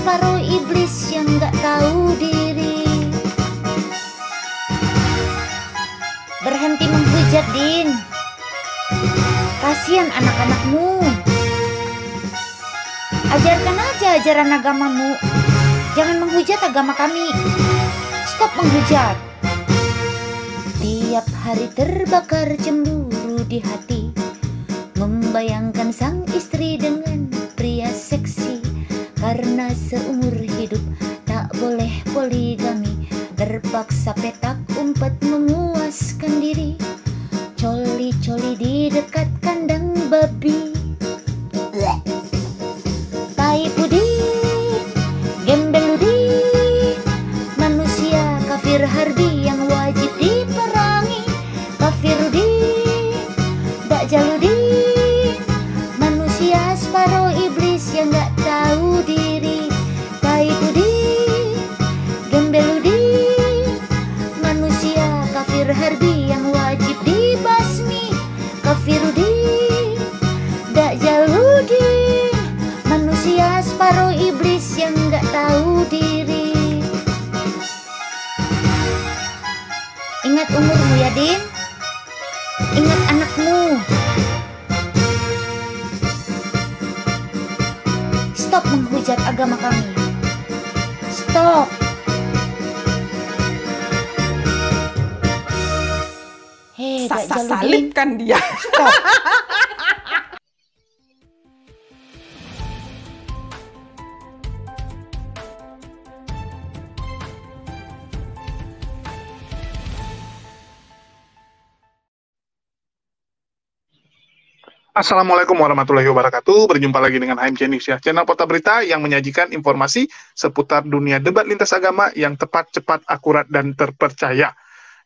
separuh iblis yang gak tahu diri Berhenti menghujat Din Kasian anak-anakmu Ajarkan aja ajaran agamamu Jangan menghujat agama kami Stop menghujat Tiap hari terbakar cemburu di hati Membayangkan sang istri dengan pria seksi karena seumur hidup tak boleh poligami Terpaksa petak umpet memuaskan diri Coli-coli di dekat jardín. bukan dia. Assalamualaikum warahmatullahi wabarakatuh. Berjumpa lagi dengan HMC News ya, channel Kota Berita yang menyajikan informasi seputar dunia debat lintas agama yang tepat, cepat, akurat, dan terpercaya.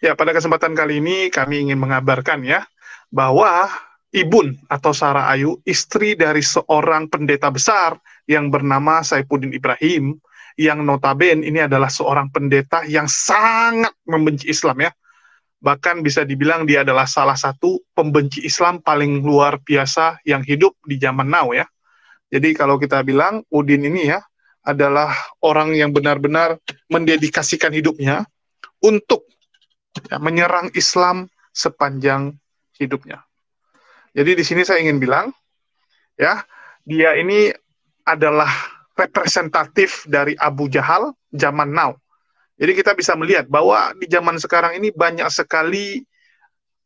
Ya, pada kesempatan kali ini kami ingin mengabarkan ya bahwa Ibun atau Sarah Ayu, istri dari seorang pendeta besar yang bernama Saipuddin Ibrahim, yang notaben ini adalah seorang pendeta yang sangat membenci Islam ya. Bahkan bisa dibilang dia adalah salah satu pembenci Islam paling luar biasa yang hidup di zaman now ya. Jadi kalau kita bilang Udin ini ya adalah orang yang benar-benar mendedikasikan hidupnya untuk ya, menyerang Islam sepanjang hidupnya. Jadi di sini saya ingin bilang, ya, dia ini adalah representatif dari Abu Jahal zaman now. Jadi kita bisa melihat bahwa di zaman sekarang ini banyak sekali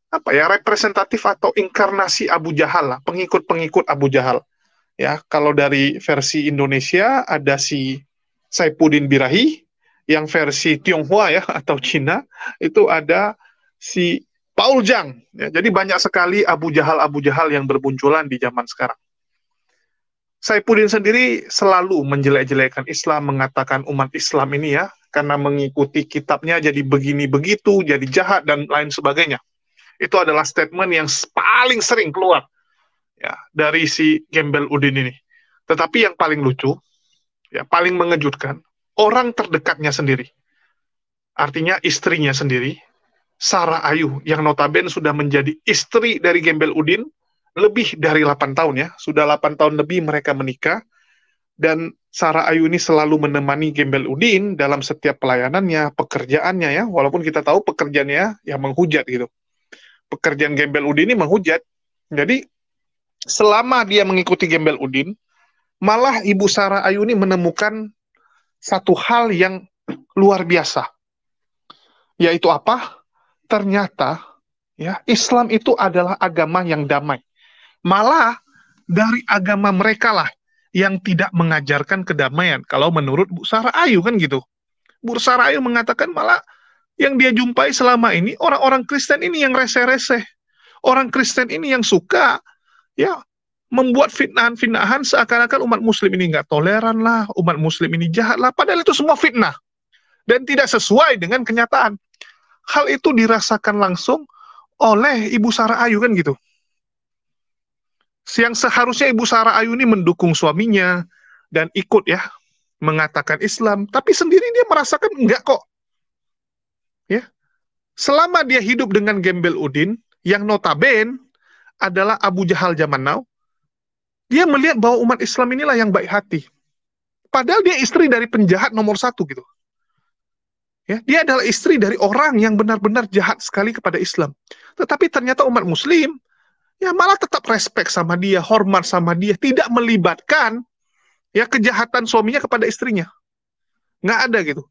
apa ya representatif atau inkarnasi Abu Jahal lah, pengikut-pengikut Abu Jahal. Ya, kalau dari versi Indonesia ada si Saipudin Birahi, yang versi Tionghoa ya atau Cina itu ada si Paul Jang. Ya, jadi banyak sekali Abu Jahal Abu Jahal yang berbunculan di zaman sekarang. Saipudin sendiri selalu menjelek-jelekan Islam, mengatakan umat Islam ini ya, karena mengikuti kitabnya jadi begini begitu, jadi jahat dan lain sebagainya. Itu adalah statement yang paling sering keluar ya dari si Gembel Udin ini. Tetapi yang paling lucu, ya paling mengejutkan, orang terdekatnya sendiri. Artinya istrinya sendiri Sarah Ayu yang notabene sudah menjadi istri dari Gembel Udin lebih dari 8 tahun ya, sudah 8 tahun lebih mereka menikah dan Sarah Ayu ini selalu menemani Gembel Udin dalam setiap pelayanannya, pekerjaannya ya, walaupun kita tahu pekerjaannya yang menghujat gitu. Pekerjaan Gembel Udin ini menghujat. Jadi selama dia mengikuti Gembel Udin, malah Ibu Sarah Ayu ini menemukan satu hal yang luar biasa. Yaitu apa? ternyata ya Islam itu adalah agama yang damai. Malah dari agama mereka lah yang tidak mengajarkan kedamaian. Kalau menurut Bu Sarah Ayu kan gitu. Bu Sarah Ayu mengatakan malah yang dia jumpai selama ini orang-orang Kristen ini yang reseh-reseh. Orang Kristen ini yang suka ya membuat fitnahan-fitnahan seakan-akan umat muslim ini nggak toleran lah, umat muslim ini jahat lah, padahal itu semua fitnah dan tidak sesuai dengan kenyataan hal itu dirasakan langsung oleh Ibu Sarah Ayu kan gitu. Siang seharusnya Ibu Sarah Ayu ini mendukung suaminya dan ikut ya mengatakan Islam, tapi sendiri dia merasakan enggak kok. Ya. Selama dia hidup dengan Gembel Udin yang notaben adalah Abu Jahal zaman now, dia melihat bahwa umat Islam inilah yang baik hati. Padahal dia istri dari penjahat nomor satu gitu. Ya, dia adalah istri dari orang yang benar-benar jahat sekali kepada Islam. Tetapi ternyata umat muslim ya malah tetap respek sama dia, hormat sama dia, tidak melibatkan ya kejahatan suaminya kepada istrinya. Nggak ada gitu.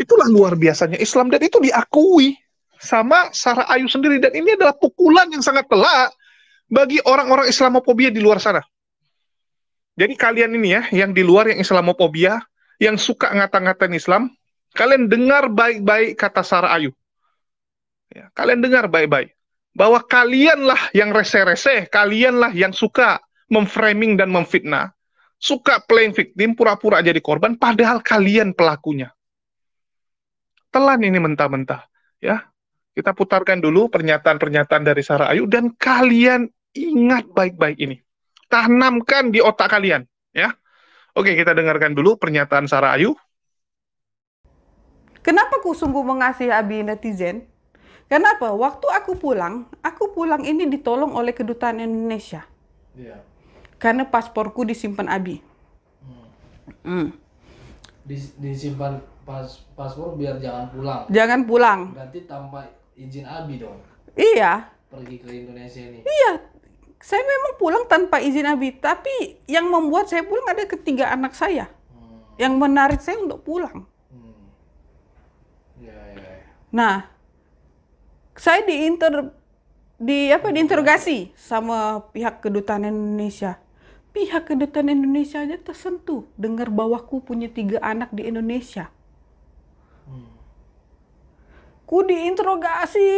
Itulah luar biasanya Islam dan itu diakui sama Sarah Ayu sendiri dan ini adalah pukulan yang sangat telak bagi orang-orang Islamophobia di luar sana. Jadi kalian ini ya yang di luar yang Islamophobia, yang suka ngata-ngatain Islam, Kalian dengar baik-baik kata Sarah Ayu. Ya, kalian dengar baik-baik bahwa kalianlah yang rese-rese, kalianlah yang suka memframing dan memfitnah, suka playing victim, pura-pura jadi korban, padahal kalian pelakunya. Telan ini mentah-mentah, ya. Kita putarkan dulu pernyataan-pernyataan dari Sarah Ayu dan kalian ingat baik-baik ini. Tanamkan di otak kalian, ya. Oke, kita dengarkan dulu pernyataan Sarah Ayu Kenapa aku sungguh mengasihi Abi netizen? Kenapa? Waktu aku pulang, aku pulang ini ditolong oleh kedutaan Indonesia. Iya. Karena pasporku disimpan Abi. Hmm. Hmm. Dis, disimpan pas, paspor biar jangan pulang. Jangan pulang. Berarti tanpa izin Abi dong. Iya. Pergi ke Indonesia ini. Iya, saya memang pulang tanpa izin Abi, tapi yang membuat saya pulang ada ketiga anak saya hmm. yang menarik saya untuk pulang. Nah, saya diinter di apa diinterogasi sama pihak kedutaan Indonesia. Pihak kedutaan Indonesia aja tersentuh dengar bawahku punya tiga anak di Indonesia. Hmm. Ku diinterogasi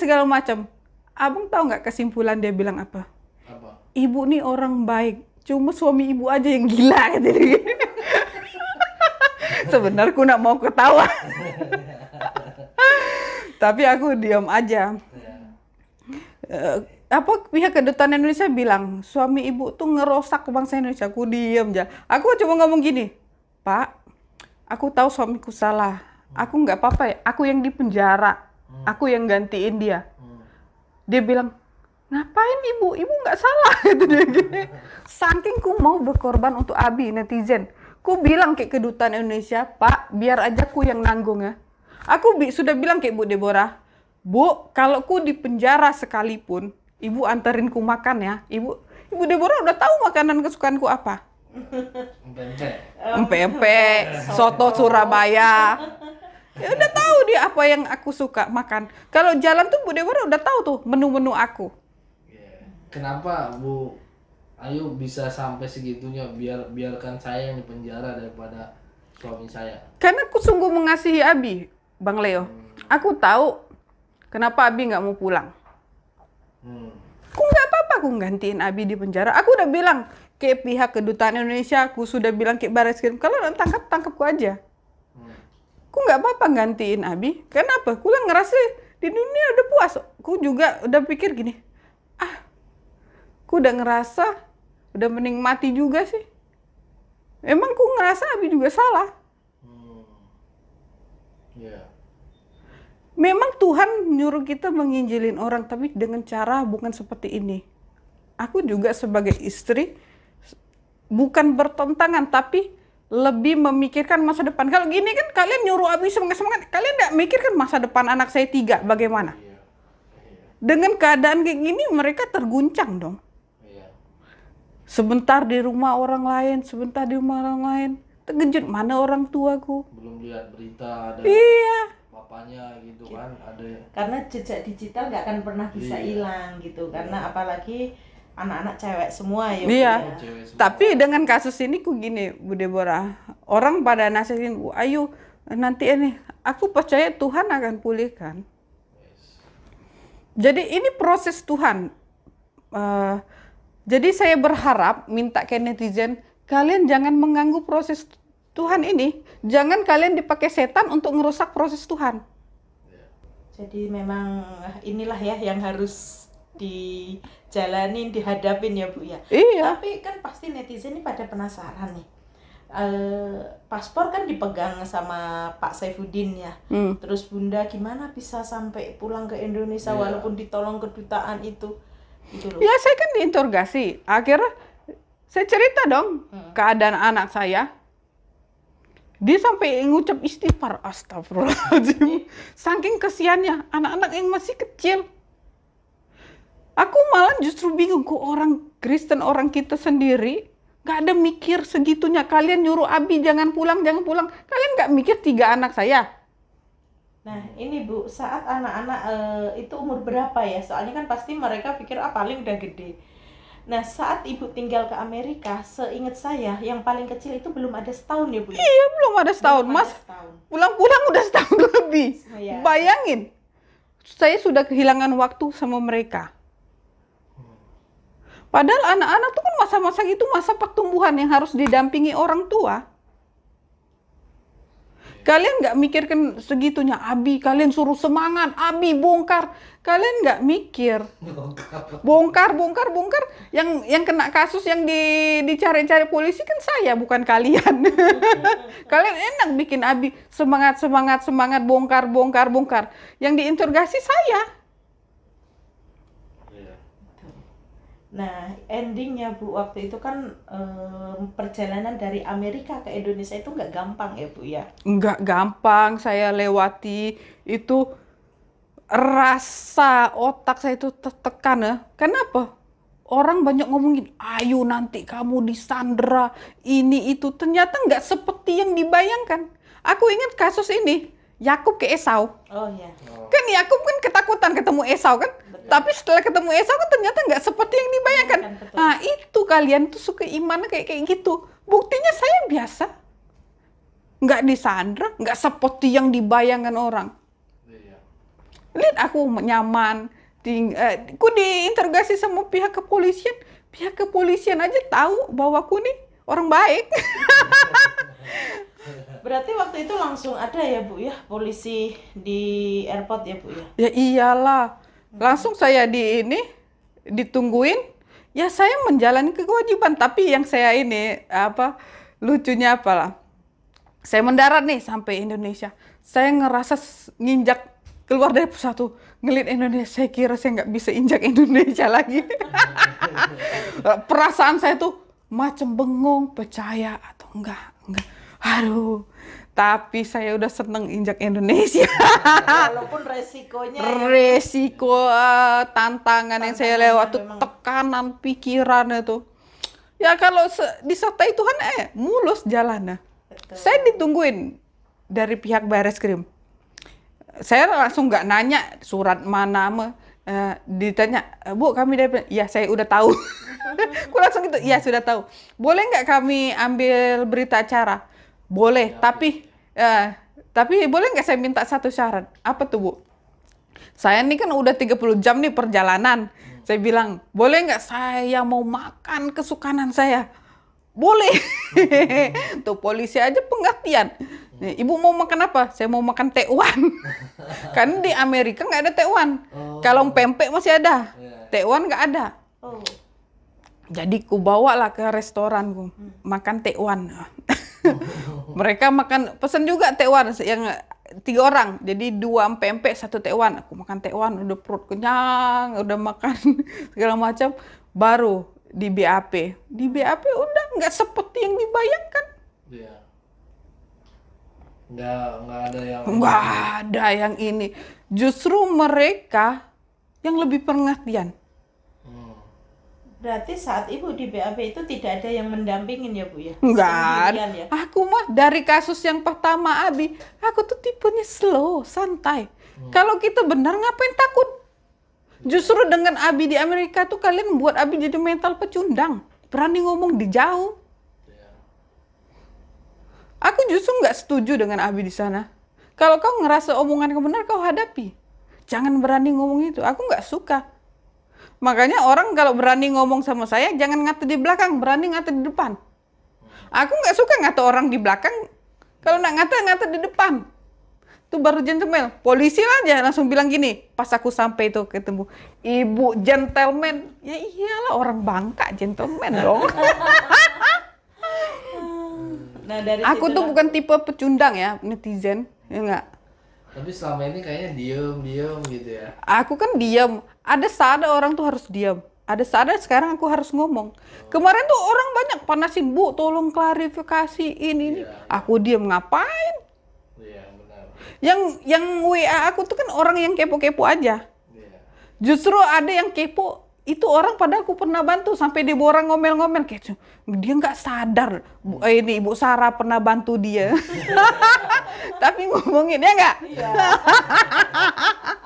segala macam. Abang tahu nggak kesimpulan dia bilang apa? apa? Ibu nih orang baik, cuma suami ibu aja yang gila gitu. Sebenarnya aku nak mau ketawa. tapi aku diam aja uh, apa pihak kedutaan Indonesia bilang suami ibu tuh ngerosak bangsa Indonesia aku diam aja aku cuma ngomong gini pak aku tahu suamiku salah aku nggak apa-apa ya aku yang di penjara hmm. aku yang gantiin dia hmm. dia bilang ngapain ibu ibu nggak salah Itu dia gini saking ku mau berkorban untuk Abi netizen ku bilang ke kedutaan Indonesia pak biar aja ku yang nanggung ya Aku bi sudah bilang ke Ibu Deborah, Bu, kalau ku di penjara sekalipun, Ibu anterin ku makan ya. Ibu Ibu Deborah udah tahu makanan kesukaanku apa. Empe-empe, oh, soto oh. Surabaya. Ya udah tahu dia apa yang aku suka makan. Kalau jalan tuh Bu Deborah udah tahu tuh menu-menu aku. Iya. Kenapa Bu Ayu bisa sampai segitunya biar biarkan saya yang di penjara daripada suami saya? Karena aku sungguh mengasihi Abi. Bang Leo, aku tahu kenapa Abi nggak mau pulang. Hmm. Aku nggak apa-apa, aku gantiin Abi di penjara. Aku udah bilang ke pihak kedutaan Indonesia, aku sudah bilang ke baris krim, kalau nanti tangkap, tangkap tangkapku aja. Hmm. Aku nggak apa-apa nggantiin Abi. Kenapa? Aku ngerasa di dunia udah puas. Aku juga udah pikir gini, ah, aku udah ngerasa udah menikmati juga sih. Emang aku ngerasa Abi juga salah. Hmm. Yeah memang Tuhan nyuruh kita menginjilin orang tapi dengan cara bukan seperti ini aku juga sebagai istri bukan bertentangan tapi lebih memikirkan masa depan. Kalau gini kan kalian nyuruh abis semangat semangat, kalian nggak mikirkan masa depan anak saya tiga bagaimana? Iya. Iya. Dengan keadaan kayak gini mereka terguncang dong. Iya. Sebentar di rumah orang lain, sebentar di rumah orang lain, terkejut mana orang tuaku. Belum lihat berita ada. Iya apanya gitu, gitu. kan ada karena jejak digital nggak akan pernah bisa iya. hilang gitu, iya. gitu karena iya. apalagi anak-anak cewek semua ya iya, ya. iya tapi dengan kasus ini ku gini Bu Deborah orang pada nasihatin Bu Ayu nanti ini aku percaya Tuhan akan pulihkan yes. jadi ini proses Tuhan uh, jadi saya berharap minta ke netizen kalian jangan mengganggu proses Tuhan ini Jangan kalian dipakai setan untuk ngerusak proses Tuhan. Jadi memang inilah ya yang harus dijalanin, dihadapin ya Bu ya. Iya. Tapi kan pasti netizen ini pada penasaran nih. Uh, paspor kan dipegang sama Pak Saifuddin ya. Hmm. Terus Bunda gimana bisa sampai pulang ke Indonesia yeah. walaupun ditolong kedutaan itu? Gitu loh. Ya saya kan diinterogasi. Akhirnya saya cerita dong hmm. keadaan anak saya dia sampai ngucap istighfar astagfirullahaladzim iya. saking kesiannya anak-anak yang masih kecil aku malah justru bingung kok orang Kristen orang kita sendiri gak ada mikir segitunya kalian nyuruh Abi jangan pulang jangan pulang kalian gak mikir tiga anak saya Nah ini Bu, saat anak-anak uh, itu umur berapa ya? Soalnya kan pasti mereka pikir ah paling udah gede Nah, saat ibu tinggal ke Amerika, seingat saya, yang paling kecil itu belum ada setahun ya, Bu? Iya, belum ada setahun, belum Mas. Pulang-pulang udah setahun lebih. Saya. Bayangin, saya sudah kehilangan waktu sama mereka. Padahal anak-anak tuh kan masa-masa itu masa pertumbuhan yang harus didampingi orang tua. Kalian nggak mikirkan segitunya, Abi. Kalian suruh semangat, Abi bongkar. Kalian nggak mikir. Bongkar, bongkar, bongkar. Yang yang kena kasus yang di, dicari-cari polisi kan saya, bukan kalian. kalian enak bikin Abi semangat, semangat, semangat, bongkar, bongkar, bongkar. Yang diinterogasi saya. Nah, endingnya Bu waktu itu kan eh, perjalanan dari Amerika ke Indonesia itu nggak gampang ya Bu ya? Nggak gampang, saya lewati itu rasa otak saya itu tertekan ya. Kenapa? Orang banyak ngomongin, ayo nanti kamu di Sandra ini itu. Ternyata nggak seperti yang dibayangkan. Aku ingat kasus ini, Yakub ke Esau. Oh iya. Oh. Kan Yakub kan ketakutan ketemu Esau kan. Betul. Tapi setelah ketemu Esau kan ternyata nggak seperti yang dibayangkan. Iya, kan, betul. Nah itu kalian tuh suka iman kayak kayak gitu. Buktinya saya biasa. Nggak disandra, nggak seperti yang dibayangkan orang. Iya. Lihat aku nyaman. Ting, eh, aku diinterogasi sama pihak kepolisian. Pihak kepolisian aja tahu bahwa aku nih orang baik. Berarti waktu itu langsung ada ya Bu ya polisi di airport ya Bu ya? Ya iyalah. Langsung saya di ini ditungguin. Ya saya menjalani kewajiban tapi yang saya ini apa lucunya apalah. Saya mendarat nih sampai Indonesia. Saya ngerasa nginjak keluar dari pusat tuh ngelit Indonesia saya kira saya nggak bisa injak Indonesia lagi perasaan saya tuh macam bengong percaya atau enggak enggak aduh tapi saya udah seneng injak Indonesia. Walaupun resikonya ya. resiko uh, eh, tantangan, tantangan yang saya lewat ya, tuh tekanan pikiran itu. Ya kalau disertai Tuhan eh mulus jalannya. Saya ditungguin dari pihak Baris Krim. Saya langsung nggak nanya surat mana me. Uh, ditanya, eh, Bu kami dari, ya saya udah tahu. Aku langsung gitu, ya sudah tahu. Boleh nggak kami ambil berita acara? Boleh, ya, tapi ya. tapi boleh nggak saya minta satu syarat? Apa tuh, Bu? Saya ini kan udah 30 jam nih perjalanan. Hmm. Saya bilang, boleh nggak saya mau makan kesukaan saya? Boleh. Tuh polisi aja pengertian hmm. Ibu mau makan apa? Saya mau makan tekwan. kan di Amerika nggak ada tekwan. Oh. Kalau pempek masih ada. Yeah. Ya. Tekwan nggak ada. Oh. Jadi ku bawa lah ke restoran Hmm. Makan tekwan. mereka makan pesen juga tewan yang tiga orang jadi dua MPMP satu tewan aku makan tewan udah perut kenyang udah makan segala macam baru di BAP di BAP udah nggak seperti yang dibayangkan ya. nggak ada yang nggak ada yang ini justru mereka yang lebih pengertian Berarti saat ibu di BAB itu tidak ada yang mendampingin ya bu ya? Enggak. Ya? Aku mah dari kasus yang pertama Abi, aku tuh tipenya slow, santai. Hmm. Kalau kita gitu benar ngapain takut? Justru dengan Abi di Amerika tuh kalian buat Abi jadi mental pecundang, berani ngomong di jauh. Iya. Aku justru nggak setuju dengan Abi di sana. Kalau kau ngerasa omongan kamu benar, kau hadapi. Jangan berani ngomong itu. Aku nggak suka Makanya orang kalau berani ngomong sama saya, jangan ngata di belakang, berani ngata di depan. Aku nggak suka ngata orang di belakang. Kalau nak ngata ngata di depan. Itu baru gentleman. Polisi lah aja langsung bilang gini, pas aku sampai itu ketemu, ibu gentleman. Ya iyalah orang bangka gentleman dong. nah, dari aku tuh bukan tipe pecundang ya, netizen. Ya enggak? Tapi selama ini kayaknya diem diem gitu ya. Aku kan diem. Ada saat orang tuh harus diem. Ada saat ada sekarang aku harus ngomong. Oh. Kemarin tuh orang banyak panasin bu, tolong klarifikasi ini. Iya. Aku diem ngapain? Iya benar. Yang yang WA aku tuh kan orang yang kepo-kepo aja. Iya. Justru ada yang kepo itu orang pada aku pernah bantu sampai dia orang ngomel-ngomel kayak dia nggak sadar eh, ini ibu Sarah pernah bantu dia tapi ngomongin ya nggak iya.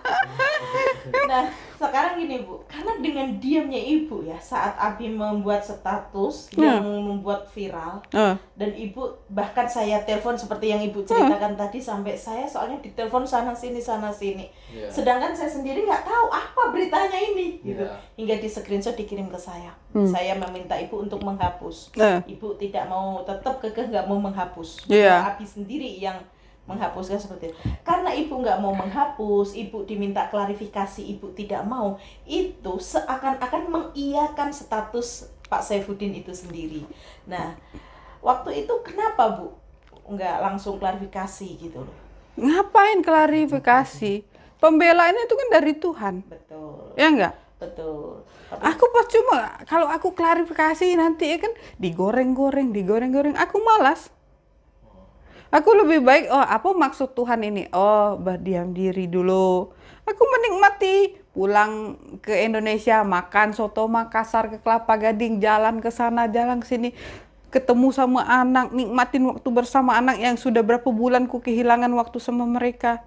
nah, sekarang gini bu karena dengan diamnya ibu ya saat Abi membuat status yang yang membuat viral hmm. dan ibu bahkan saya telepon seperti yang ibu iya. ceritakan hmm. tadi sampai saya soalnya ditelepon sana sini sana sini yeah. sedangkan saya sendiri nggak tahu apa beritanya ini yeah. Gitu. hingga di screenshot dikirim ke saya hmm. saya meminta ibu untuk menghapus hmm. ibu tidak mau tetap kekeh nggak mau menghapus yeah. Abi sendiri yang menghapuskan seperti itu. Karena ibu nggak mau menghapus, ibu diminta klarifikasi, ibu tidak mau, itu seakan-akan mengiakan status Pak Saifuddin itu sendiri. Nah, waktu itu kenapa Bu nggak langsung klarifikasi gitu loh? Ngapain klarifikasi? Pembelaannya itu kan dari Tuhan. Betul. Ya enggak? Betul. Aku pas cuma kalau aku klarifikasi nanti ya kan digoreng-goreng, digoreng-goreng. Aku malas. Aku lebih baik, oh apa maksud Tuhan ini? Oh berdiam diri dulu. Aku menikmati pulang ke Indonesia, makan soto Makassar ke Kelapa Gading, jalan ke sana, jalan ke sini ketemu sama anak, nikmatin waktu bersama anak yang sudah berapa bulan ku kehilangan waktu sama mereka.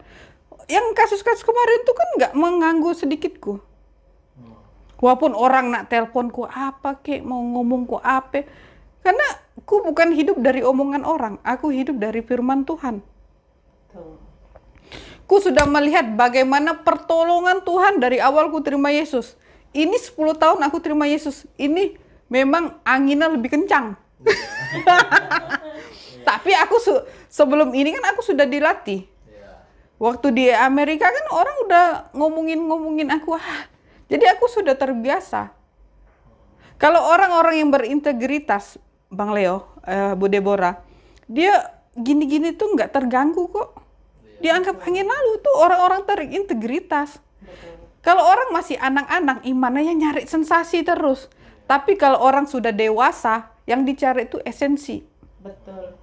Yang kasus-kasus kemarin tuh kan nggak mengganggu sedikitku. Hmm. Walaupun orang nak telponku apa kek, mau ngomongku apa. Karena aku bukan hidup dari omongan orang, aku hidup dari firman Tuhan. Ku sudah melihat bagaimana pertolongan Tuhan dari awal ku terima Yesus. Ini 10 tahun aku terima Yesus. Ini memang anginnya lebih kencang. Tapi aku sebelum ini kan aku sudah dilatih. Iya. Waktu di Amerika kan orang udah ngomongin-ngomongin aku. Ah, jadi aku sudah terbiasa. Kalau orang-orang yang berintegritas Bang Leo, uh, Bu Deborah, dia gini-gini tuh nggak terganggu kok. Iya, Dianggap angin lalu tuh orang-orang terintegritas. Kalau orang masih anak-anak, imannya yang nyari sensasi terus. Tapi kalau orang sudah dewasa, yang dicari itu esensi. Betul.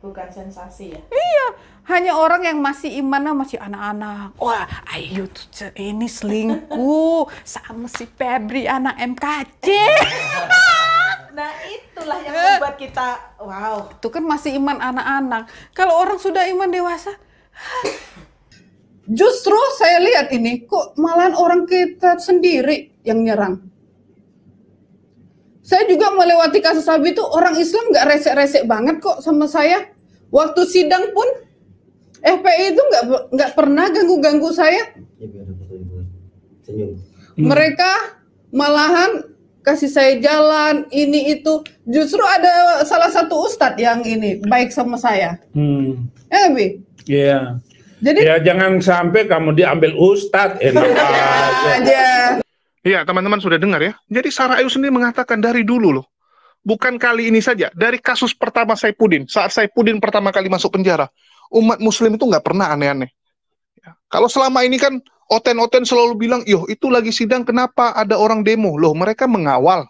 Bukan sensasi ya? Iya. Hanya orang yang masih imannya masih anak-anak. Wah, ayo ini selingkuh sama si Febri anak MKC. Nah itulah yang eh. membuat kita wow. Itu kan masih iman anak-anak. Kalau orang sudah iman dewasa, justru saya lihat ini kok malahan orang kita sendiri yang nyerang. Saya juga melewati kasus abi itu orang Islam nggak resek-resek banget kok sama saya. Waktu sidang pun FPI itu nggak nggak pernah ganggu-ganggu saya. Iya, Mereka malahan kasih saya jalan ini itu justru ada salah satu ustadz yang ini baik sama saya hmm. ya bi iya yeah. jadi ya jangan sampai kamu diambil ustadz enak eh, aja Iya, teman-teman sudah dengar ya. Jadi Sarah Ayu sendiri mengatakan dari dulu loh. Bukan kali ini saja, dari kasus pertama saya Saipudin, saat saya Saipudin pertama kali masuk penjara, umat muslim itu nggak pernah aneh-aneh. Ya. Kalau selama ini kan Oten-oten selalu bilang, "Yo, itu lagi sidang kenapa ada orang demo?" Loh, mereka mengawal.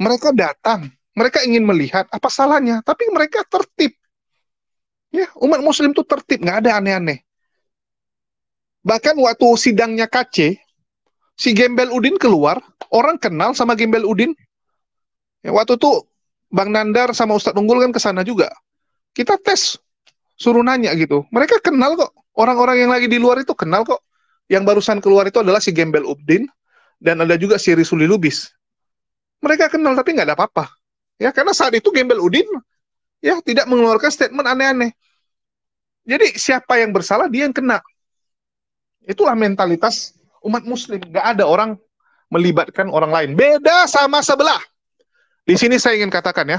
Mereka datang, mereka ingin melihat apa salahnya, tapi mereka tertib. Ya, umat muslim itu tertib, nggak ada aneh-aneh. Bahkan waktu sidangnya KC, si Gembel Udin keluar, orang kenal sama Gembel Udin. Ya, waktu itu Bang Nandar sama Ustadz Unggul kan ke sana juga. Kita tes, suruh nanya gitu. Mereka kenal kok. Orang-orang yang lagi di luar itu kenal kok. Yang barusan keluar itu adalah si Gembel Ubdin dan ada juga si Risuli Lubis. Mereka kenal tapi nggak ada apa-apa. Ya, karena saat itu Gembel Udin ya tidak mengeluarkan statement aneh-aneh. Jadi siapa yang bersalah dia yang kena. Itulah mentalitas umat muslim. Gak ada orang melibatkan orang lain. Beda sama sebelah. Di sini saya ingin katakan ya.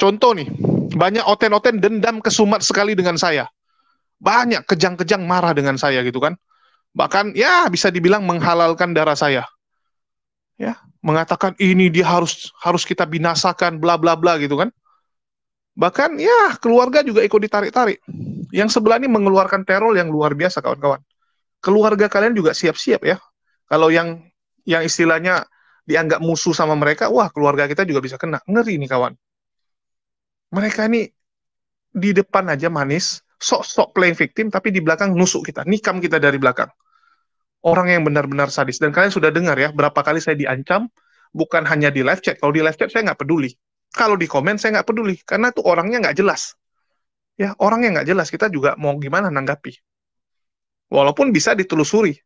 Contoh nih, banyak oten-oten dendam kesumat sekali dengan saya. Banyak kejang-kejang marah dengan saya gitu kan bahkan ya bisa dibilang menghalalkan darah saya. Ya, mengatakan ini dia harus harus kita binasakan bla bla bla gitu kan. Bahkan ya keluarga juga ikut ditarik-tarik. Yang sebelah ini mengeluarkan teror yang luar biasa kawan-kawan. Keluarga kalian juga siap-siap ya. Kalau yang yang istilahnya dianggap musuh sama mereka, wah keluarga kita juga bisa kena. Ngeri nih kawan. Mereka ini di depan aja manis, sok-sok playing victim tapi di belakang nusuk kita, nikam kita dari belakang orang yang benar-benar sadis. Dan kalian sudah dengar ya, berapa kali saya diancam, bukan hanya di live chat. Kalau di live chat saya nggak peduli. Kalau di komen saya nggak peduli, karena itu orangnya nggak jelas. Ya, orangnya nggak jelas, kita juga mau gimana nanggapi. Walaupun bisa ditelusuri.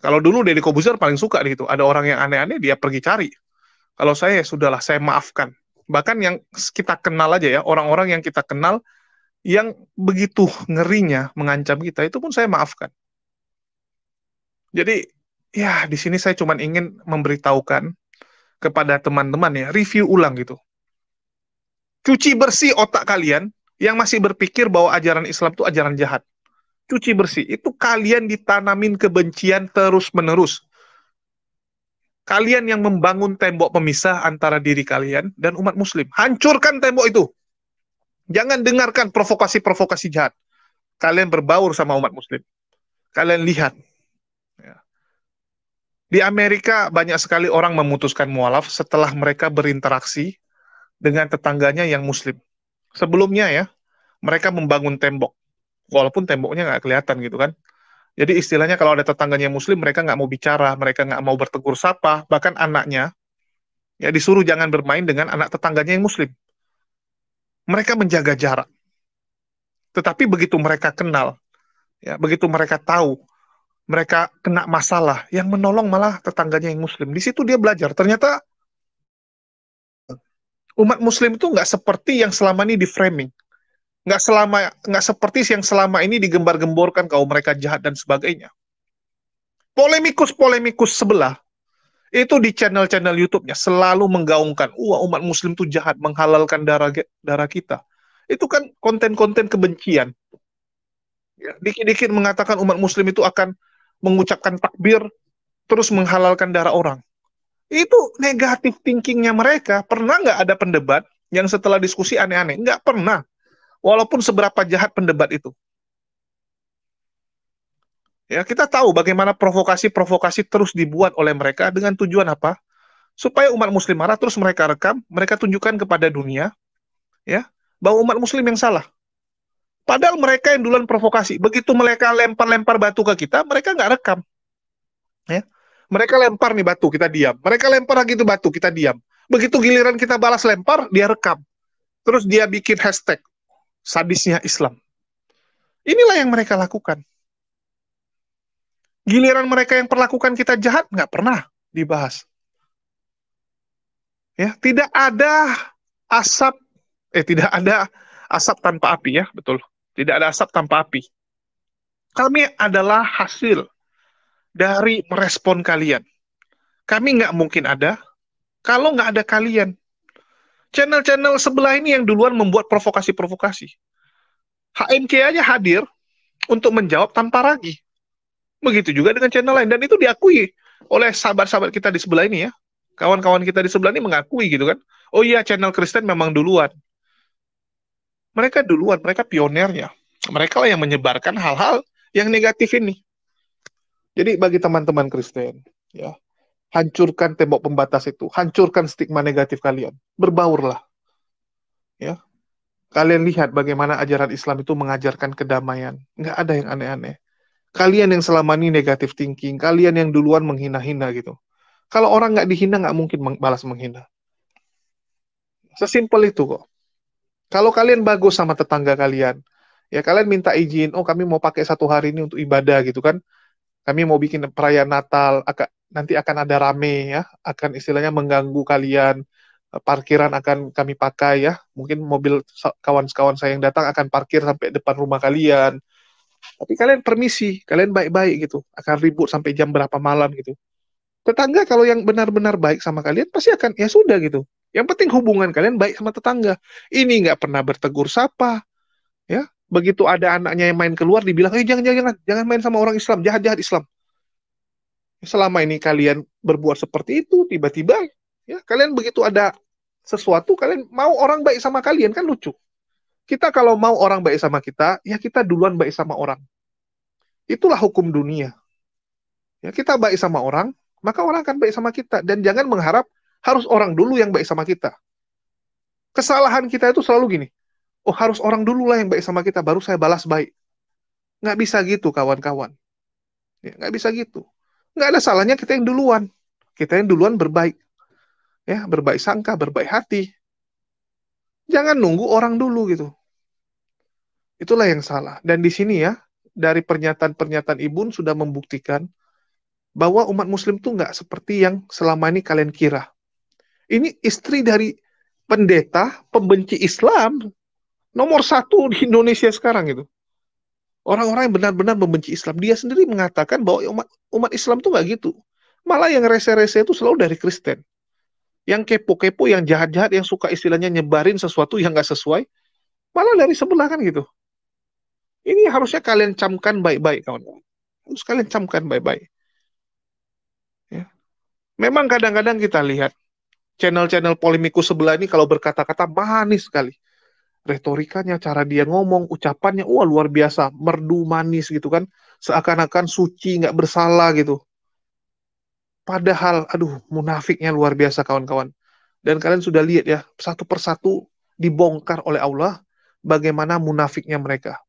Kalau dulu Deddy Kobuzer paling suka gitu, ada orang yang aneh-aneh dia pergi cari. Kalau saya, ya sudahlah, saya maafkan. Bahkan yang kita kenal aja ya, orang-orang yang kita kenal, yang begitu ngerinya mengancam kita, itu pun saya maafkan. Jadi ya di sini saya cuma ingin memberitahukan kepada teman-teman ya, review ulang gitu. Cuci bersih otak kalian yang masih berpikir bahwa ajaran Islam itu ajaran jahat. Cuci bersih, itu kalian ditanamin kebencian terus-menerus. Kalian yang membangun tembok pemisah antara diri kalian dan umat muslim. Hancurkan tembok itu. Jangan dengarkan provokasi-provokasi jahat. Kalian berbaur sama umat muslim. Kalian lihat di Amerika banyak sekali orang memutuskan mualaf setelah mereka berinteraksi dengan tetangganya yang muslim. Sebelumnya ya, mereka membangun tembok. Walaupun temboknya nggak kelihatan gitu kan. Jadi istilahnya kalau ada tetangganya muslim, mereka nggak mau bicara, mereka nggak mau bertegur sapa, bahkan anaknya ya disuruh jangan bermain dengan anak tetangganya yang muslim. Mereka menjaga jarak. Tetapi begitu mereka kenal, ya begitu mereka tahu mereka kena masalah, yang menolong malah tetangganya yang muslim. Di situ dia belajar. Ternyata umat muslim itu nggak seperti yang selama ini di framing. Nggak selama nggak seperti yang selama ini digembar-gemborkan kalau mereka jahat dan sebagainya. Polemikus-polemikus sebelah itu di channel-channel YouTube-nya selalu menggaungkan, wah umat Muslim itu jahat, menghalalkan darah darah kita. Itu kan konten-konten kebencian. Ya, dikit-dikit mengatakan umat Muslim itu akan mengucapkan takbir terus menghalalkan darah orang. Itu negatif thinkingnya mereka. Pernah nggak ada pendebat yang setelah diskusi aneh-aneh? Nggak pernah. Walaupun seberapa jahat pendebat itu. Ya, kita tahu bagaimana provokasi-provokasi terus dibuat oleh mereka dengan tujuan apa? Supaya umat muslim marah terus mereka rekam, mereka tunjukkan kepada dunia ya bahwa umat muslim yang salah. Padahal mereka yang duluan provokasi. Begitu mereka lempar-lempar batu ke kita, mereka nggak rekam. Ya. Mereka lempar nih batu, kita diam. Mereka lempar lagi itu batu, kita diam. Begitu giliran kita balas lempar, dia rekam. Terus dia bikin hashtag sadisnya Islam. Inilah yang mereka lakukan. Giliran mereka yang perlakukan kita jahat nggak pernah dibahas. Ya, tidak ada asap eh tidak ada asap tanpa api ya, betul. Tidak ada asap tanpa api. Kami adalah hasil dari merespon kalian. Kami nggak mungkin ada kalau nggak ada kalian. Channel-channel sebelah ini yang duluan membuat provokasi-provokasi. HMC aja hadir untuk menjawab tanpa ragi. Begitu juga dengan channel lain. Dan itu diakui oleh sahabat-sahabat kita di sebelah ini ya. Kawan-kawan kita di sebelah ini mengakui gitu kan. Oh iya channel Kristen memang duluan mereka duluan, mereka pionernya. Mereka lah yang menyebarkan hal-hal yang negatif ini. Jadi bagi teman-teman Kristen, ya, hancurkan tembok pembatas itu, hancurkan stigma negatif kalian, berbaurlah. Ya. Kalian lihat bagaimana ajaran Islam itu mengajarkan kedamaian. Nggak ada yang aneh-aneh. Kalian yang selama ini negatif thinking, kalian yang duluan menghina-hina gitu. Kalau orang nggak dihina, nggak mungkin balas menghina. Sesimpel itu kok. Kalau kalian bagus sama tetangga kalian, ya kalian minta izin, oh kami mau pakai satu hari ini untuk ibadah gitu kan. Kami mau bikin perayaan Natal, akan, nanti akan ada rame ya, akan istilahnya mengganggu kalian, e, parkiran akan kami pakai ya. Mungkin mobil kawan-kawan saya yang datang akan parkir sampai depan rumah kalian. Tapi kalian permisi, kalian baik-baik gitu. Akan ribut sampai jam berapa malam gitu. Tetangga kalau yang benar-benar baik sama kalian pasti akan ya sudah gitu. Yang penting hubungan kalian baik sama tetangga. Ini nggak pernah bertegur sapa, ya. Begitu ada anaknya yang main keluar, dibilang, eh jangan, jangan, jangan, main sama orang Islam, jahat, jahat Islam. Selama ini kalian berbuat seperti itu, tiba-tiba, ya kalian begitu ada sesuatu, kalian mau orang baik sama kalian kan lucu. Kita kalau mau orang baik sama kita, ya kita duluan baik sama orang. Itulah hukum dunia. Ya kita baik sama orang, maka orang akan baik sama kita. Dan jangan mengharap harus orang dulu yang baik sama kita. Kesalahan kita itu selalu gini, oh harus orang dulu lah yang baik sama kita, baru saya balas baik. Nggak bisa gitu kawan-kawan. Ya, nggak bisa gitu. Nggak ada salahnya kita yang duluan. Kita yang duluan berbaik. Ya, berbaik sangka, berbaik hati. Jangan nunggu orang dulu gitu. Itulah yang salah. Dan di sini ya, dari pernyataan-pernyataan Ibun sudah membuktikan bahwa umat muslim itu nggak seperti yang selama ini kalian kira. Ini istri dari pendeta pembenci Islam nomor satu di Indonesia sekarang itu. Orang-orang yang benar-benar membenci Islam. Dia sendiri mengatakan bahwa umat, umat Islam tuh nggak gitu. Malah yang rese-rese itu selalu dari Kristen. Yang kepo-kepo, yang jahat-jahat, yang suka istilahnya nyebarin sesuatu yang nggak sesuai. Malah dari sebelah kan gitu. Ini harusnya kalian camkan baik-baik kawan-kawan. Harus kalian camkan baik-baik. Ya. Memang kadang-kadang kita lihat channel-channel polemiku sebelah ini kalau berkata-kata manis sekali. Retorikanya, cara dia ngomong, ucapannya, wah luar biasa, merdu manis gitu kan. Seakan-akan suci, nggak bersalah gitu. Padahal, aduh, munafiknya luar biasa kawan-kawan. Dan kalian sudah lihat ya, satu persatu dibongkar oleh Allah bagaimana munafiknya mereka.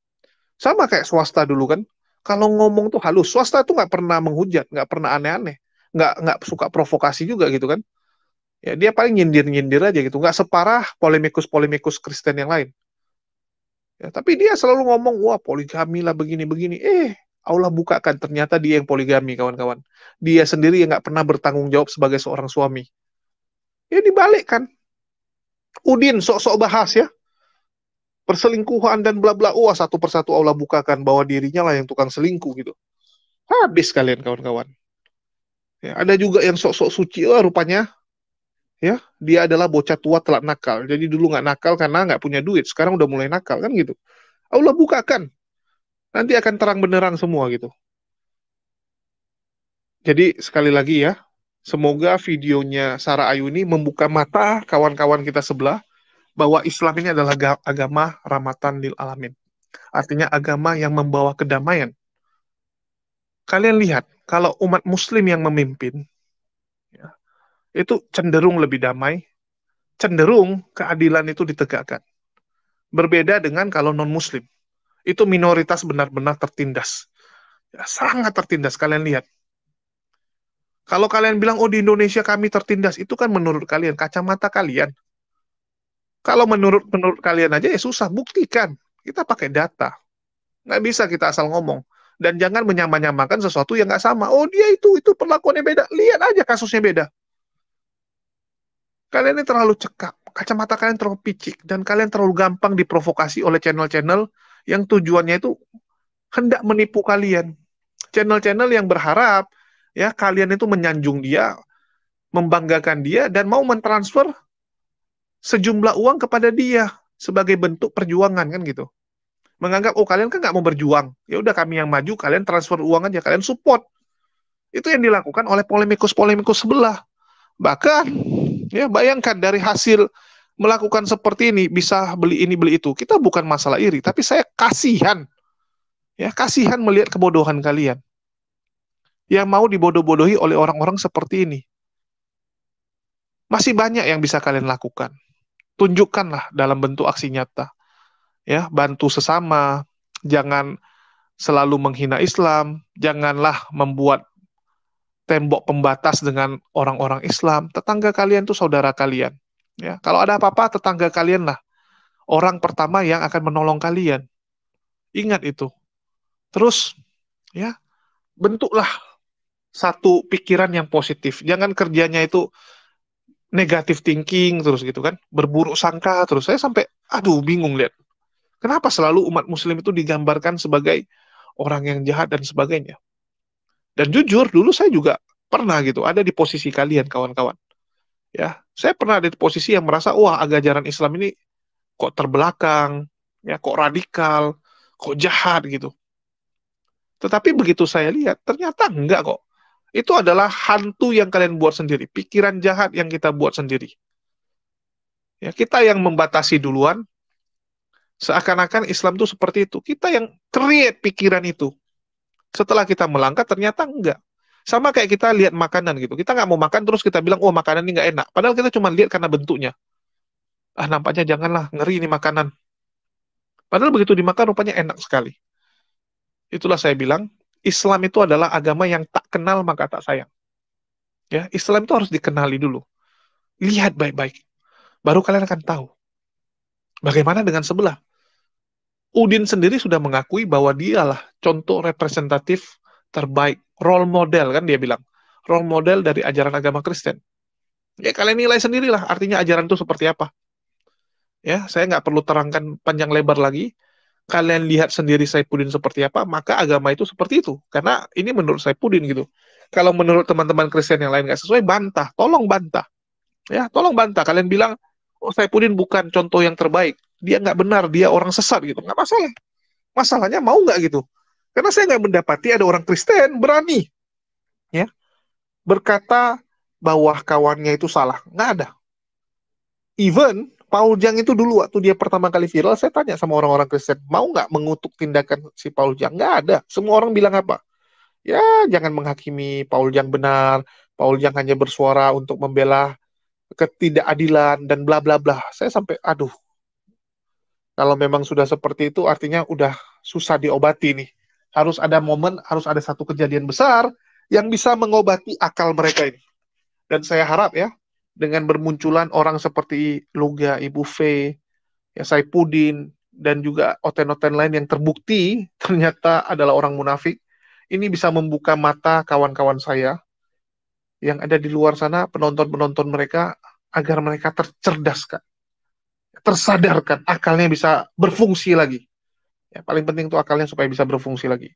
Sama kayak swasta dulu kan, kalau ngomong tuh halus. Swasta tuh nggak pernah menghujat, nggak pernah aneh-aneh, nggak nggak suka provokasi juga gitu kan ya dia paling nyindir-nyindir aja gitu nggak separah polemikus-polemikus Kristen yang lain ya, tapi dia selalu ngomong wah poligami lah begini-begini eh Allah bukakan ternyata dia yang poligami kawan-kawan dia sendiri yang nggak pernah bertanggung jawab sebagai seorang suami ya dibalik kan Udin sok-sok bahas ya perselingkuhan dan bla bla wah satu persatu Allah bukakan bahwa dirinya lah yang tukang selingkuh gitu habis kalian kawan-kawan ya, ada juga yang sok-sok suci wah rupanya ya dia adalah bocah tua telat nakal jadi dulu nggak nakal karena nggak punya duit sekarang udah mulai nakal kan gitu Allah bukakan nanti akan terang benerang semua gitu jadi sekali lagi ya semoga videonya Sarah Ayu ini membuka mata kawan-kawan kita sebelah bahwa Islam ini adalah agama ramatan lil alamin artinya agama yang membawa kedamaian kalian lihat kalau umat muslim yang memimpin itu cenderung lebih damai, cenderung keadilan itu ditegakkan. Berbeda dengan kalau non-muslim. Itu minoritas benar-benar tertindas. Ya, sangat tertindas, kalian lihat. Kalau kalian bilang, oh di Indonesia kami tertindas, itu kan menurut kalian, kacamata kalian. Kalau menurut menurut kalian aja ya susah, buktikan. Kita pakai data. Nggak bisa kita asal ngomong dan jangan menyamakan sesuatu yang nggak sama. Oh dia itu itu perlakuannya beda. Lihat aja kasusnya beda. Kalian ini terlalu cekap, kacamata kalian terlalu picik, dan kalian terlalu gampang diprovokasi oleh channel-channel yang tujuannya itu hendak menipu kalian. Channel-channel yang berharap ya kalian itu menyanjung dia, membanggakan dia, dan mau mentransfer sejumlah uang kepada dia sebagai bentuk perjuangan kan gitu. Menganggap oh kalian kan nggak mau berjuang, ya udah kami yang maju, kalian transfer uang aja, kalian support. Itu yang dilakukan oleh polemikus-polemikus sebelah. Bahkan Ya, bayangkan dari hasil melakukan seperti ini bisa beli ini beli itu. Kita bukan masalah iri, tapi saya kasihan. Ya, kasihan melihat kebodohan kalian. Yang mau dibodoh-bodohi oleh orang-orang seperti ini. Masih banyak yang bisa kalian lakukan. Tunjukkanlah dalam bentuk aksi nyata. Ya, bantu sesama, jangan selalu menghina Islam, janganlah membuat tembok pembatas dengan orang-orang Islam. Tetangga kalian tuh saudara kalian. Ya, kalau ada apa-apa tetangga kalian lah orang pertama yang akan menolong kalian. Ingat itu. Terus ya, bentuklah satu pikiran yang positif. Jangan kerjanya itu negatif thinking terus gitu kan, berburuk sangka terus. Saya sampai aduh bingung lihat. Kenapa selalu umat muslim itu digambarkan sebagai orang yang jahat dan sebagainya? Dan jujur dulu saya juga pernah gitu ada di posisi kalian kawan-kawan ya saya pernah ada di posisi yang merasa wah ajaran Islam ini kok terbelakang ya kok radikal kok jahat gitu tetapi begitu saya lihat ternyata enggak kok itu adalah hantu yang kalian buat sendiri pikiran jahat yang kita buat sendiri ya kita yang membatasi duluan seakan-akan Islam itu seperti itu kita yang create pikiran itu setelah kita melangkah ternyata enggak sama kayak kita lihat makanan gitu. Kita nggak mau makan terus kita bilang, oh makanan ini nggak enak. Padahal kita cuma lihat karena bentuknya. Ah nampaknya janganlah, ngeri ini makanan. Padahal begitu dimakan rupanya enak sekali. Itulah saya bilang, Islam itu adalah agama yang tak kenal maka tak sayang. Ya, Islam itu harus dikenali dulu. Lihat baik-baik. Baru kalian akan tahu. Bagaimana dengan sebelah? Udin sendiri sudah mengakui bahwa dialah contoh representatif terbaik role model kan dia bilang role model dari ajaran agama Kristen ya kalian nilai sendirilah artinya ajaran itu seperti apa ya saya nggak perlu terangkan panjang lebar lagi kalian lihat sendiri saya puding seperti apa maka agama itu seperti itu karena ini menurut saya puding gitu kalau menurut teman-teman Kristen yang lain nggak sesuai bantah tolong bantah ya tolong bantah kalian bilang oh saya puding bukan contoh yang terbaik dia nggak benar dia orang sesat gitu nggak masalah masalahnya mau nggak gitu karena saya nggak mendapati ada orang Kristen berani ya berkata bahwa kawannya itu salah. Nggak ada. Even Paul Jang itu dulu waktu dia pertama kali viral, saya tanya sama orang-orang Kristen, mau nggak mengutuk tindakan si Paul Jang? Nggak ada. Semua orang bilang apa? Ya, jangan menghakimi Paul Jang benar. Paul Jang hanya bersuara untuk membela ketidakadilan dan bla bla bla. Saya sampai aduh. Kalau memang sudah seperti itu artinya udah susah diobati nih harus ada momen, harus ada satu kejadian besar yang bisa mengobati akal mereka ini. Dan saya harap ya, dengan bermunculan orang seperti Luga, Ibu V, ya Saipudin, dan juga oten-oten lain yang terbukti ternyata adalah orang munafik, ini bisa membuka mata kawan-kawan saya yang ada di luar sana, penonton-penonton mereka, agar mereka tercerdaskan, tersadarkan, akalnya bisa berfungsi lagi Ya, paling penting itu akalnya supaya bisa berfungsi lagi.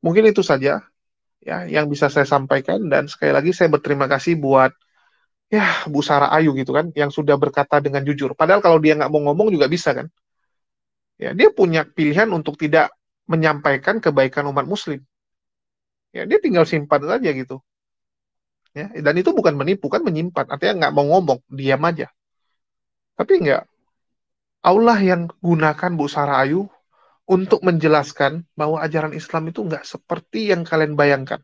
Mungkin itu saja ya yang bisa saya sampaikan dan sekali lagi saya berterima kasih buat ya Bu Sarah Ayu gitu kan yang sudah berkata dengan jujur. Padahal kalau dia nggak mau ngomong juga bisa kan. Ya, dia punya pilihan untuk tidak menyampaikan kebaikan umat muslim. Ya, dia tinggal simpan saja gitu. Ya, dan itu bukan menipu kan menyimpan, artinya nggak mau ngomong, diam aja. Tapi enggak Allah yang gunakan Bu Sarah Ayu untuk menjelaskan bahwa ajaran Islam itu nggak seperti yang kalian bayangkan.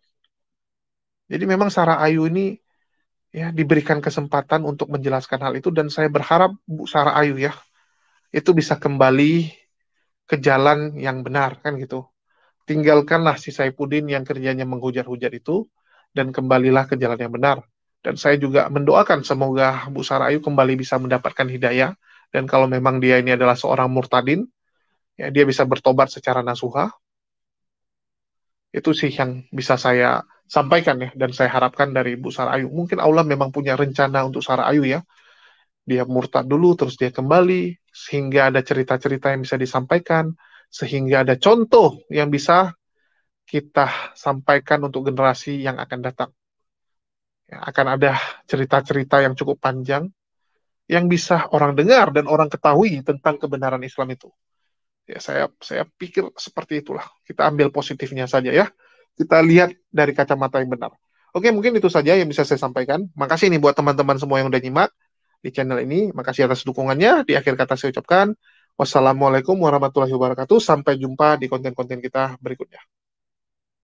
Jadi memang Sarah Ayu ini ya diberikan kesempatan untuk menjelaskan hal itu dan saya berharap Bu Sarah Ayu ya itu bisa kembali ke jalan yang benar kan gitu. Tinggalkanlah si Saipudin yang kerjanya menghujat-hujat itu dan kembalilah ke jalan yang benar. Dan saya juga mendoakan semoga Bu Sarah Ayu kembali bisa mendapatkan hidayah. Dan kalau memang dia ini adalah seorang murtadin, ya dia bisa bertobat secara nasuha itu sih yang bisa saya sampaikan ya dan saya harapkan dari Ibu Sarah Ayu mungkin Allah memang punya rencana untuk Sarah Ayu ya dia murtad dulu terus dia kembali sehingga ada cerita-cerita yang bisa disampaikan sehingga ada contoh yang bisa kita sampaikan untuk generasi yang akan datang ya, akan ada cerita-cerita yang cukup panjang yang bisa orang dengar dan orang ketahui tentang kebenaran Islam itu Ya, saya saya pikir seperti itulah. Kita ambil positifnya saja ya. Kita lihat dari kacamata yang benar. Oke, mungkin itu saja yang bisa saya sampaikan. Makasih nih buat teman-teman semua yang udah nyimak di channel ini. Makasih atas dukungannya. Di akhir kata saya ucapkan, wassalamualaikum warahmatullahi wabarakatuh. Sampai jumpa di konten-konten kita berikutnya.